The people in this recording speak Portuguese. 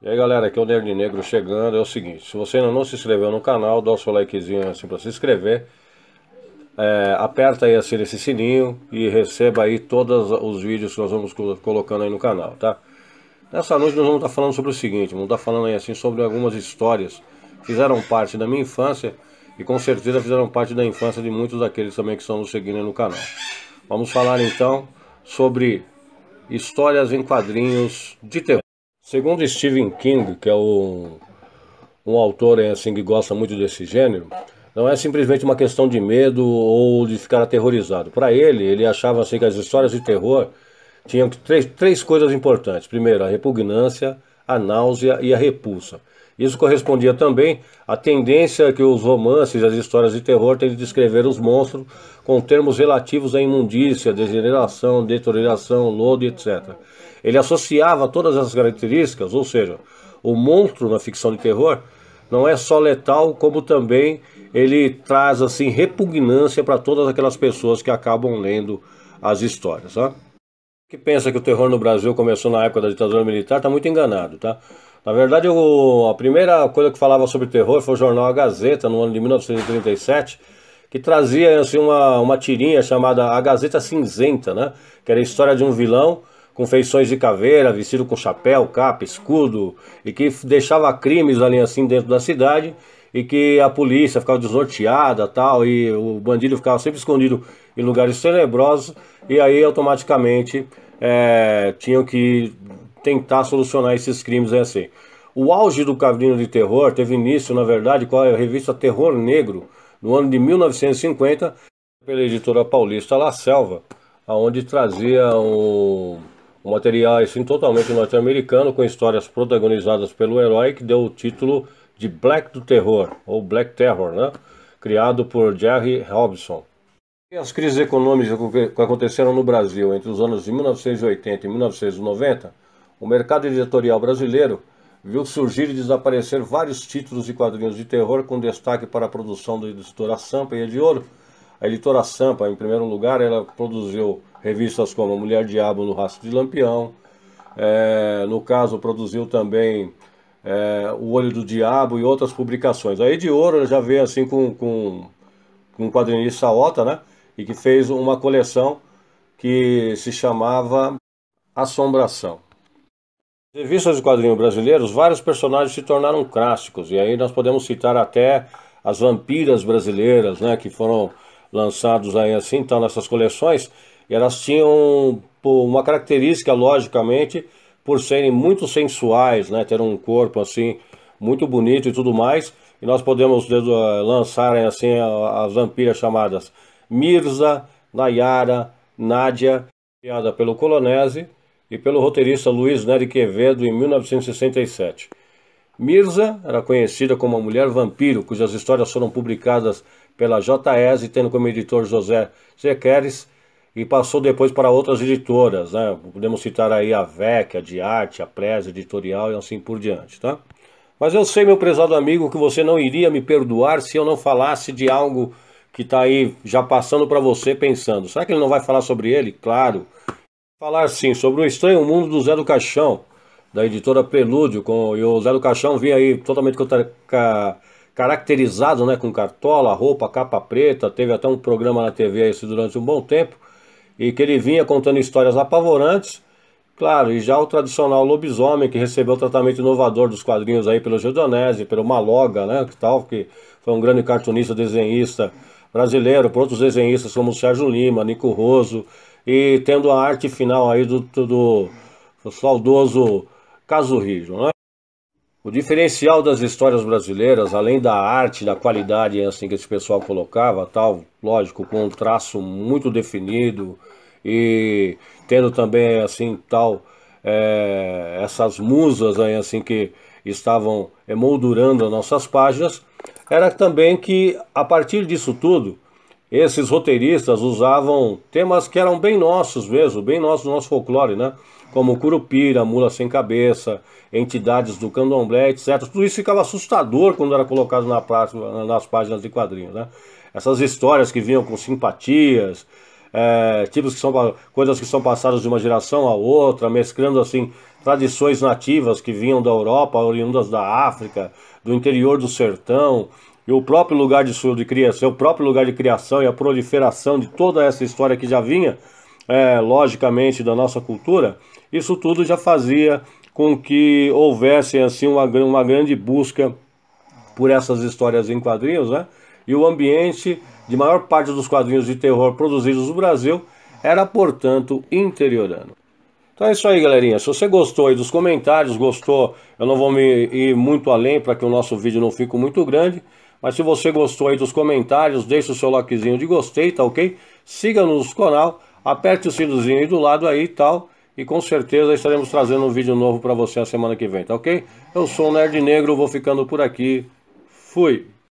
E aí galera, aqui é o Nerd Negro chegando, é o seguinte, se você ainda não se inscreveu no canal, dá o seu likezinho assim para se inscrever, é, aperta aí assim esse sininho e receba aí todos os vídeos que nós vamos colocando aí no canal, tá? Nessa noite nós vamos estar tá falando sobre o seguinte, vamos estar tá falando aí assim sobre algumas histórias que fizeram parte da minha infância e com certeza fizeram parte da infância de muitos daqueles também que estão nos seguindo no canal. Vamos falar então sobre histórias em quadrinhos de terror. Segundo Stephen King, que é um, um autor é, assim, que gosta muito desse gênero, não é simplesmente uma questão de medo ou de ficar aterrorizado. Para ele, ele achava assim, que as histórias de terror tinham três, três coisas importantes. Primeiro, a repugnância, a náusea e a repulsa. Isso correspondia também à tendência que os romances e as histórias de terror têm de descrever os monstros com termos relativos à imundícia, degeneração, deterioração, lodo, etc. Ele associava todas essas características, ou seja, o monstro na ficção de terror não é só letal, como também ele traz assim repugnância para todas aquelas pessoas que acabam lendo as histórias. Né? Tá? Que pensa que o terror no Brasil começou na época da ditadura militar está muito enganado, tá? Na verdade, o, a primeira coisa que falava sobre terror foi o jornal A Gazeta, no ano de 1937, que trazia assim, uma, uma tirinha chamada A Gazeta Cinzenta, né? que era a história de um vilão com feições de caveira, vestido com chapéu, capa, escudo, e que deixava crimes ali assim dentro da cidade, e que a polícia ficava desnorteada tal, e o bandido ficava sempre escondido em lugares tenebrosos, e aí automaticamente é, tinham que tentar solucionar esses crimes é assim. O auge do quadrinho de terror teve início, na verdade, com a revista Terror Negro, no ano de 1950, pela editora paulista La Selva, aonde trazia um, um material assim, totalmente norte-americano, com histórias protagonizadas pelo herói que deu o título de Black do Terror, ou Black Terror, né? criado por Jerry Robson. E as crises econômicas que aconteceram no Brasil entre os anos de 1980 e 1990 o mercado editorial brasileiro viu surgir e desaparecer vários títulos de quadrinhos de terror com destaque para a produção da editora Sampa e a de Ouro. A editora Sampa, em primeiro lugar, ela produziu revistas como Mulher Diabo no Rastro de Lampião, é, no caso produziu também é, O Olho do Diabo e outras publicações. A de Ouro já veio assim com, com, com um quadrinista Ota, né? E que fez uma coleção que se chamava Assombração. Revistas de quadrinhos brasileiros, vários personagens se tornaram clássicos, e aí nós podemos citar até as vampiras brasileiras, né, que foram lançados aí assim, então nessas coleções, e elas tinham uma característica, logicamente, por serem muito sensuais, né, ter um corpo assim muito bonito e tudo mais, e nós podemos eh, lançar assim as vampiras chamadas Mirza, Nayara, Nádia, criada pelo Colonese, e pelo roteirista Luiz Nery Quevedo em 1967. Mirza era conhecida como a Mulher Vampiro, cujas histórias foram publicadas pela JS, tendo como editor José Zequeres, e passou depois para outras editoras, né? Podemos citar aí a VEC, a Diarte, a Presa Editorial e assim por diante, tá? Mas eu sei, meu prezado amigo, que você não iria me perdoar se eu não falasse de algo que está aí já passando para você pensando. Será que ele não vai falar sobre ele? Claro, Falar sim sobre o estranho mundo do Zé do Caixão, da editora Prelúdio, com, e o Zé do Caixão vinha aí totalmente ca, caracterizado, né, com cartola, roupa, capa preta, teve até um programa na TV esse durante um bom tempo, e que ele vinha contando histórias apavorantes, claro, e já o tradicional lobisomem que recebeu o tratamento inovador dos quadrinhos aí pelo Geodonese, pelo Maloga, né, que tal, que foi um grande cartunista, desenhista brasileiro, por outros desenhistas como o Sérgio Lima, Nico Roso, e tendo a arte final aí do, do, do saudoso Caso Rijo, né? O diferencial das histórias brasileiras, além da arte, da qualidade é assim que esse pessoal colocava, tal, lógico, com um traço muito definido e tendo também assim tal é, essas musas aí assim que estavam emoldurando as nossas páginas, era também que a partir disso tudo esses roteiristas usavam temas que eram bem nossos mesmo, bem nossos do nosso folclore, né? Como curupira, mula sem cabeça, entidades do candomblé, etc. Tudo isso ficava assustador quando era colocado na prática, nas páginas de quadrinhos, né? Essas histórias que vinham com simpatias, é, tipos que são coisas que são passadas de uma geração a outra, mesclando assim tradições nativas que vinham da Europa, oriundas da África, do interior do sertão, e o próprio lugar de de criação, o próprio lugar de criação e a proliferação de toda essa história que já vinha, é, logicamente, da nossa cultura, isso tudo já fazia com que houvesse assim uma, uma grande busca por essas histórias em quadrinhos, né? E o ambiente de maior parte dos quadrinhos de terror produzidos no Brasil era, portanto, interiorano. Então é isso aí, galerinha. Se você gostou aí dos comentários, gostou, eu não vou me ir muito além para que o nosso vídeo não fique muito grande. Mas se você gostou aí dos comentários, deixe o seu likezinho de gostei, tá ok? Siga-nos no canal, aperte o sininho aí do lado aí e tal. E com certeza estaremos trazendo um vídeo novo para você a semana que vem, tá ok? Eu sou o Nerd Negro, vou ficando por aqui. Fui!